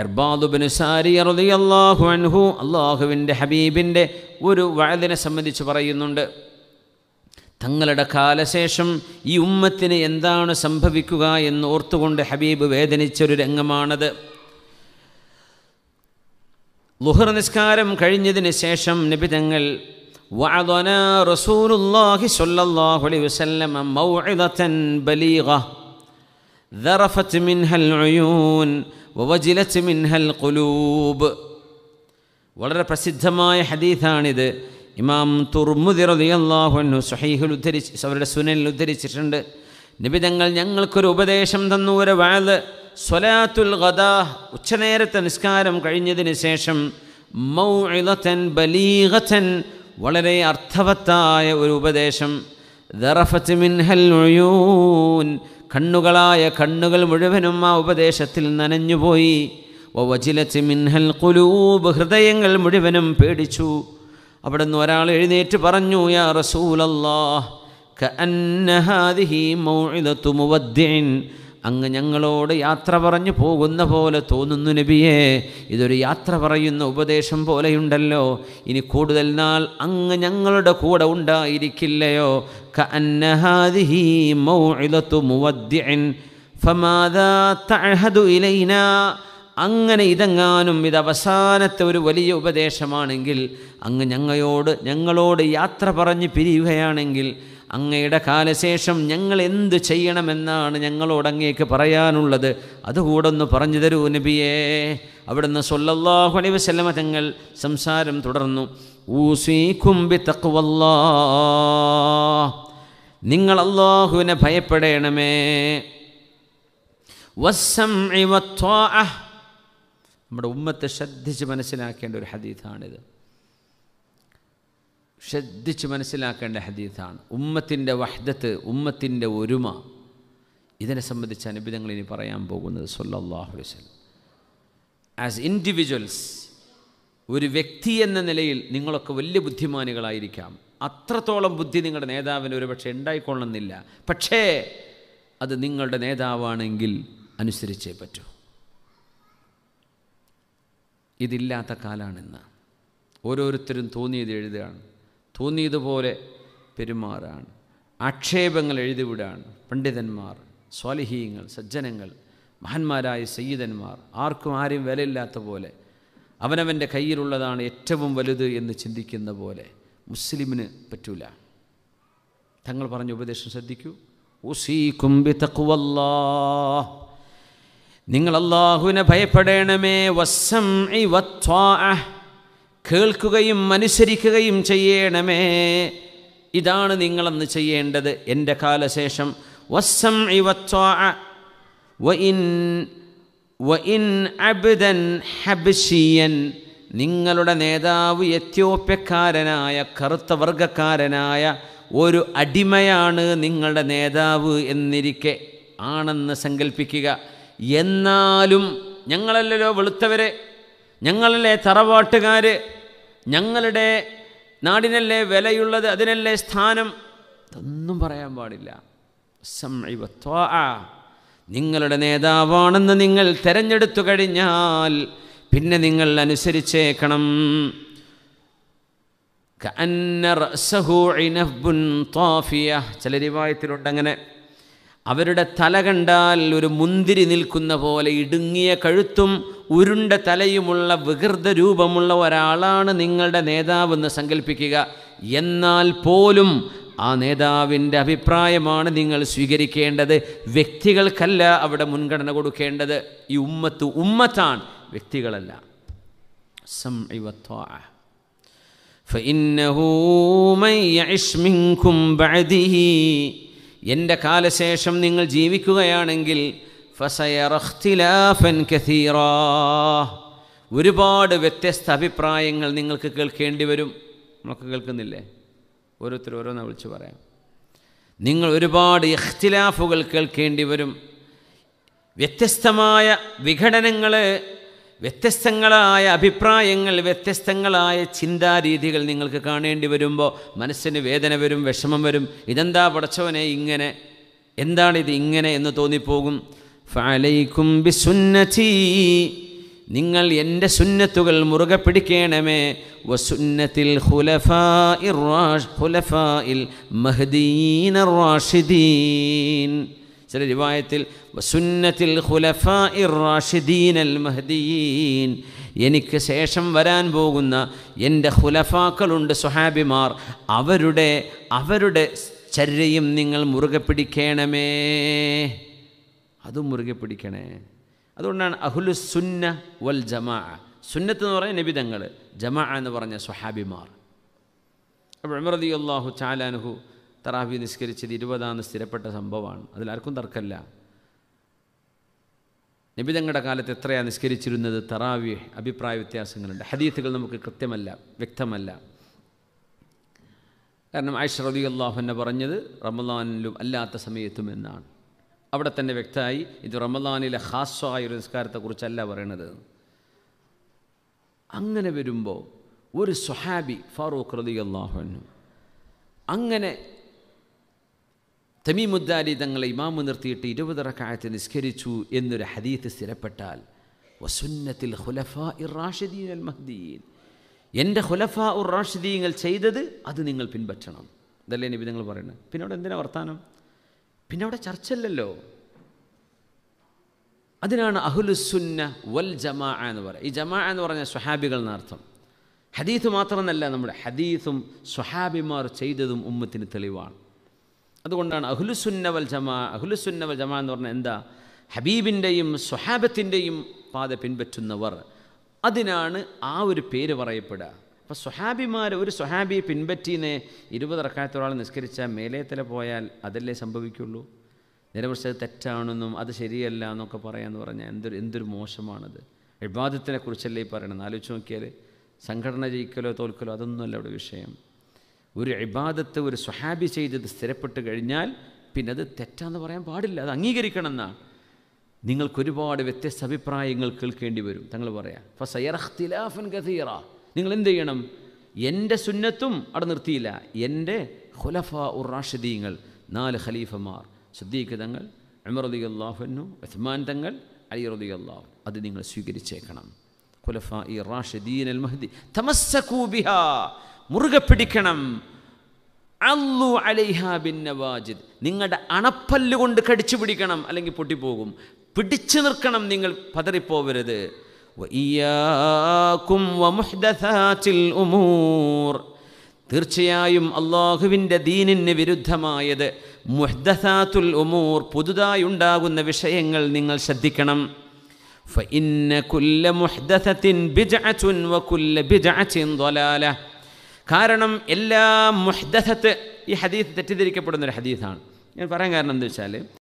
അർബാദുബിന് സാരി അറുതി അള്ളാഹു അൻഹു അള്ളാഹുവിൻ്റെ ഹബീബിൻ്റെ ഒരു വഴതിനെ സംബന്ധിച്ച് പറയുന്നുണ്ട് തങ്ങളുടെ കാലശേഷം ഈ ഉമ്മത്തിന് എന്താണ് സംഭവിക്കുക എന്ന് ഓർത്തുകൊണ്ട് ഹബീബ് വേദനിച്ചൊരു രംഗമാണത് ലുഹർ നിസ്കാരം കഴിഞ്ഞതിന് ശേഷം നിബിതങ്ങൾ തങ്ങൾ رسول വവജിലച്ച് മിൻഹൽ കുലൂബ് വളരെ പ്രസിദ്ധമായ ഹദീഥാണിത് ഇമാം തുർമുദി റളിയല്ലാഹുഅൻഹു സഹീഹുൽ ഉദ്ധരിച്ച് അവരുടെ സുനനിൽ ഉദ്ധരിച്ചിട്ടുണ്ട് നിബിതങ്ങൾ ഞങ്ങൾക്കൊരു ഉപദേശം തന്നു ഒരു വാല് സ്വലാത്തുൽ ഗദാ ഉച്ചനേരത്തെ നിസ്കാരം കഴിഞ്ഞതിന് ശേഷം മൗഇലത്തൻ ബലീഗതൻ വളരെ അർത്ഥവത്തായ ഒരു ഉപദേശം ദറഫത്ത് മിൻഹൽ ഉയൂൻ കണ്ണുകളായ കണ്ണുകൾ മുഴുവനും ആ ഉപദേശത്തിൽ നനഞ്ഞുപോയി വവജിലച്ച് മിൻഹൽ കുലൂബ് ഹൃദയങ്ങൾ മുഴുവനും പേടിച്ചു അവിടെ നിന്ന് ഒരാൾ എഴുന്നേറ്റ് പറഞ്ഞു യാ റസൂലല്ലാ അങ്ങ് ഞങ്ങളോട് യാത്ര പറഞ്ഞു പോകുന്ന പോലെ തോന്നുന്നു നബിയേ ഇതൊരു യാത്ര പറയുന്ന ഉപദേശം പോലെയുണ്ടല്ലോ ഇനി കൂടുതൽ നാൾ അങ്ങ് ഞങ്ങളുടെ കൂടെ ഉണ്ടായിരിക്കില്ലയോ അങ്ങനെ ഇതെങ്ങാനും ഇത് അവസാനത്തെ ഒരു വലിയ ഉപദേശമാണെങ്കിൽ അങ്ങ് ഞങ്ങയോട് ഞങ്ങളോട് യാത്ര പറഞ്ഞ് പിരിയുകയാണെങ്കിൽ അങ്ങയുടെ കാലശേഷം ഞങ്ങൾ എന്ത് ചെയ്യണമെന്നാണ് ഞങ്ങളോട് അങ്ങേക്ക് പറയാനുള്ളത് അതുകൂടെ ഒന്ന് പറഞ്ഞു തരൂ നബിയേ അവിടുന്ന് സൊല്ലാഹു അലൈ വസ്ലമ തങ്ങൾ സംസാരം തുടർന്നു ഊസീഖുംബി തക്കുവല്ലാ നിങ്ങൾ അള്ളാഹുവിനെ ഭയപ്പെടേണമേ വസ്സം നമ്മുടെ ഉമ്മത്തെ ശ്രദ്ധിച്ച് മനസ്സിലാക്കേണ്ട ഒരു ഹദീഥാണിത് ശ്രദ്ധിച്ച് മനസ്സിലാക്കേണ്ട ഹദീസാണ് ഉമ്മത്തിൻ്റെ വഹ്ദത്ത് ഉമ്മത്തിൻ്റെ ഒരുമ ഇതിനെ സംബന്ധിച്ച് അനുഭവങ്ങൾ ഇനി പറയാൻ പോകുന്നത് സൊല്ലാഹു വസ്ലം ആസ് ഇൻഡിവിജ്വൽസ് ഒരു വ്യക്തി എന്ന നിലയിൽ നിങ്ങളൊക്കെ വലിയ ബുദ്ധിമാനികളായിരിക്കാം അത്രത്തോളം ബുദ്ധി നിങ്ങളുടെ നേതാവിന് പക്ഷേ ഉണ്ടായിക്കൊള്ളണമെന്നില്ല പക്ഷേ അത് നിങ്ങളുടെ നേതാവാണെങ്കിൽ അനുസരിച്ചേ പറ്റൂ ഇതില്ലാത്ത കാലാണിന്ന് ഓരോരുത്തരും തോന്നിയത് എഴുതുകയാണ് തോന്നിയതുപോലെ പെരുമാറാണ് ആക്ഷേപങ്ങൾ എഴുതിവിടാണ് പണ്ഡിതന്മാർ സ്വാലിഹീങ്ങൾ സജ്ജനങ്ങൾ മഹാന്മാരായ സയ്യിദന്മാർ ആർക്കും ആരും വിലയില്ലാത്ത പോലെ അവനവൻ്റെ കയ്യിലുള്ളതാണ് ഏറ്റവും വലുത് എന്ന് ചിന്തിക്കുന്ന പോലെ മുസ്ലിമിന് പറ്റൂല തങ്ങൾ പറഞ്ഞ ഉപദേശം ശ്രദ്ധിക്കൂ നിങ്ങൾ അള്ളാഹുവിനെ ഭയപ്പെടേണമേ വസ്സം കേൾക്കുകയും അനുസരിക്കുകയും ചെയ്യണമേ ഇതാണ് നിങ്ങളെന്ന് ചെയ്യേണ്ടത് എൻ്റെ കാലശേഷം വസ്സം അബ്ദൻ നിങ്ങളുടെ നേതാവ് എത്യോപ്യക്കാരനായ കറുത്ത വർഗക്കാരനായ ഒരു അടിമയാണ് നിങ്ങളുടെ നേതാവ് എന്നിരിക്കെ ആണെന്ന് സങ്കല്പിക്കുക എന്നാലും ഞങ്ങളല്ലല്ലോ വെളുത്തവരെ ഞങ്ങളിലെ തറവാട്ടുകാർ ഞങ്ങളുടെ നാടിനല്ലേ വിലയുള്ളത് അതിനല്ലേ സ്ഥാനം ഇതൊന്നും പറയാൻ പാടില്ല നിങ്ങളുടെ നേതാവാണെന്ന് നിങ്ങൾ തിരഞ്ഞെടുത്തു കഴിഞ്ഞാൽ പിന്നെ നിങ്ങൾ അനുസരിച്ചേക്കണം ചില രൂപായത്തിലുണ്ടങ്ങനെ അവരുടെ തല കണ്ടാൽ ഒരു മുന്തിരി നിൽക്കുന്ന പോലെ ഇടുങ്ങിയ കഴുത്തും ഉരുണ്ട തലയുമുള്ള വികൃത രൂപമുള്ള ഒരാളാണ് നിങ്ങളുടെ നേതാവെന്ന് സങ്കല്പിക്കുക എന്നാൽ പോലും ആ നേതാവിൻ്റെ അഭിപ്രായമാണ് നിങ്ങൾ സ്വീകരിക്കേണ്ടത് വ്യക്തികൾക്കല്ല അവിടെ മുൻഗണന കൊടുക്കേണ്ടത് ഈ ഉമ്മത്ത് ഉമ്മത്താണ് വ്യക്തികളല്ല ഫഇന്നഹു മൻ يعش منكم بعده എൻ്റെ കാലശേഷം നിങ്ങൾ ജീവിക്കുകയാണെങ്കിൽ ഫസയറഖ്തിലാഫൻ കസീറാ ഒരുപാട് വ്യത്യസ്ത അഭിപ്രായങ്ങൾ നിങ്ങൾക്ക് കേൾക്കേണ്ടി വരും നമുക്ക് കേൾക്കുന്നില്ലേ ഓരോരുത്തരും ഓരോന്നാ വിളിച്ച് പറയാം നിങ്ങൾ ഒരുപാട് ഇഖ്തിലാഫുകൾ കേൾക്കേണ്ടി വരും വ്യത്യസ്തമായ വിഘടനങ്ങൾ വ്യത്യസ്തങ്ങളായ അഭിപ്രായങ്ങൾ വ്യത്യസ്തങ്ങളായ ചിന്താരീതികൾ നിങ്ങൾക്ക് കാണേണ്ടി വരുമ്പോൾ മനസ്സിന് വേദന വരും വിഷമം വരും ഇതെന്താ പടച്ചവനെ ഇങ്ങനെ എന്താണിത് ഇങ്ങനെ എന്ന് തോന്നിപ്പോകും ഫലൈക്കും ബിസുന്നീ നിങ്ങൾ എൻ്റെ സുന്നത്തുകൾ മുറുകെ പിടിക്കണമേ വസുന്നത്തിൽ ഹുലഫ ഇൽ മഹദീൻ റാഷിദീൻ ചില രൂപായത്തിൽ സുന്നത്തിൽ ഹുലഫ ഇറാഷിദീൻ അൽ മഹദീൻ എനിക്ക് ശേഷം വരാൻ പോകുന്ന എൻ്റെ ഖുലഫാക്കളുണ്ട് സുഹാബിമാർ അവരുടെ അവരുടെ ചര്യയും നിങ്ങൾ മുറുകെ പിടിക്കണമേ അതും മുറുകെ പിടിക്കണേ അതുകൊണ്ടാണ് അഹുലു സുന്ന വൽ ജമാ സുന്നത്ത് എന്ന് പറഞ്ഞാൽ നിബിതങ്ങൾ ജമാ എന്ന് പറഞ്ഞ സുഹാബിമാർ അപ്പോൾ അമൃതി അള്ളാഹു ചാലാനുഹു തറാഫി നിസ്കരിച്ചത് ഇരുപതാന്ന് സ്ഥിരപ്പെട്ട സംഭവമാണ് അതിലാർക്കും തർക്കമില്ല നിബിതങ്ങളുടെ കാലത്ത് എത്രയാണ് നിസ്കരിച്ചിരുന്നത് തറാവി അഭിപ്രായ വ്യത്യാസങ്ങളുണ്ട് ഹദീത്തുകൾ നമുക്ക് കൃത്യമല്ല വ്യക്തമല്ല കാരണം ആയിഷ് റബി അള്ളാഹുനെ പറഞ്ഞത് റമദാനിലും അല്ലാത്ത സമയത്തും എന്നാണ് അവിടെ തന്നെ വ്യക്തമായി ഇത് റമദാനിലെ ഹാസ്വായ ഒരു നിസ്കാരത്തെക്കുറിച്ചല്ല പറയണത് അങ്ങനെ വരുമ്പോൾ ഒരു സുഹാബി ഫാറൂഖ് റബി അള്ളാഹുനും അങ്ങനെ തമീമുദ്ദാലി തങ്ങളെ ഇമാമ് നിർത്തിയിട്ട് ഇരുപത് റക്കായത്ത് നിസ്കരിച്ചു എന്നൊരു ഹദീത്ത് സ്ഥിരപ്പെട്ടാൽ വസുന്നത്തിൽ ഹുലഫ ഇറാഷിദീൻ അൽ മഹ്ദീൻ എൻ്റെ ഹുലഫ ഉർ റാഷിദീങ്ങൾ ചെയ്തത് അത് നിങ്ങൾ പിൻപറ്റണം ഇതല്ലേ നബി നിങ്ങൾ പറയുന്നത് പിന്നെ അവിടെ എന്തിനാ വർത്താനം പിന്നെ അവിടെ ചർച്ചല്ലല്ലോ അതിനാണ് അഹുലുസുന്ന വൽ ജമാ എന്ന് പറയുക ഈ ജമാ എന്ന് പറഞ്ഞാൽ സ്വഹാബികൾ എന്നർത്ഥം ഹദീത്ത് മാത്രമെന്നല്ല നമ്മുടെ ഹദീത്തും സ്വഹാബിമാർ ചെയ്തതും ഉമ്മത്തിന് തെളിവാണ് അതുകൊണ്ടാണ് അഹുലുസുന്നവൽ ജമാ അഹുലുസുന്നവൽ ജമാ എന്ന് പറഞ്ഞാൽ എന്താ ഹബീബിൻ്റെയും സുഹാബത്തിൻ്റെയും പാത പിൻപറ്റുന്നവർ അതിനാണ് ആ ഒരു പേര് പറയപ്പെടുക അപ്പോൾ സുഹാബിമാർ ഒരു സ്വഹാബിയെ പിൻപറ്റീനെ ഇരുപത് ഇറക്കാത്തൊരാൾ നിസ്കരിച്ചാൽ മേലേത്തല പോയാൽ അതല്ലേ സംഭവിക്കുള്ളൂ നിലവിളിച്ചത് തെറ്റാണെന്നും അത് ശരിയല്ല എന്നൊക്കെ പറയാമെന്ന് പറഞ്ഞാൽ എന്തൊരു എന്തൊരു മോശമാണത് ഇബാദത്തിനെ കുറിച്ചല്ലേ ഈ പറയണത് ആലോചിച്ച് നോക്കിയാൽ സംഘടന ജയിക്കലോ തോൽക്കലോ അതൊന്നുമല്ല അവിടെ വിഷയം ഒരു ഇബാദത്ത് ഒരു സ്വഹാബി ചെയ്തത് സ്ഥിരപ്പെട്ട് കഴിഞ്ഞാൽ പിന്നെ അത് തെറ്റാന്ന് പറയാൻ പാടില്ല അത് അംഗീകരിക്കണം എന്നാണ് നിങ്ങൾക്കൊരുപാട് വ്യത്യസ്ത അഭിപ്രായങ്ങൾ കേൾക്കേണ്ടി വരും തങ്ങൾ പറയാം ഫസയർഖ്തിലാഫൻ ഗതീറ നിങ്ങൾ എന്ത് ചെയ്യണം എൻ്റെ സുന്നത്തും അവിടെ നിർത്തിയില്ല എൻ്റെ ഖുലഫ ഉർ റാഷിദീങ്ങൾ നാല് ഖലീഫമാർ സിദ്ദീഖ് തങ്ങൾ അമർ റതി അള്ളാഹുനു ഉസ്മാൻ തങ്ങൾ അലി റതി അള്ളാഹു അത് നിങ്ങൾ സ്വീകരിച്ചേക്കണം ഖുലഫ ഇ റാഷിദീൻ അൽ മഹദി തമസ്സഖൂ ബിഹാ മുറുകെ പിടിക്കണം അല്ലു അലൈഹ ബിൻ നവാജിദ് നിങ്ങളുടെ അണപ്പല്ല് കൊണ്ട് കടിച്ചു പിടിക്കണം അല്ലെങ്കിൽ പൊട്ടിപ്പോകും പിടിച്ചു നിൽക്കണം നിങ്ങൾ പതറിപ്പോവരുത് തീർച്ചയായും അള്ളാഹുവിൻ്റെ ദീനിന് വിരുദ്ധമായത് മുഹ്ദസാത്തുൽ ഉമൂർ പുതുതായി ഉണ്ടാകുന്ന വിഷയങ്ങൾ നിങ്ങൾ ശ്രദ്ധിക്കണം ഫ ഇന്ന കുല്ല മുഹ്ദസത്തിൻ ബിജഅത്തുൻ വ കുല്ല ബിജഅത്തിൻ ദ്വലാല കാരണം എല്ലാ മുഹ്ദസത്ത് ഈ ഹദീസ് തെറ്റിദ്ധരിക്കപ്പെടുന്നൊരു ഹദീസാണ് ഞാൻ പറയാൻ കാരണം എന്താ വെച്ചാൽ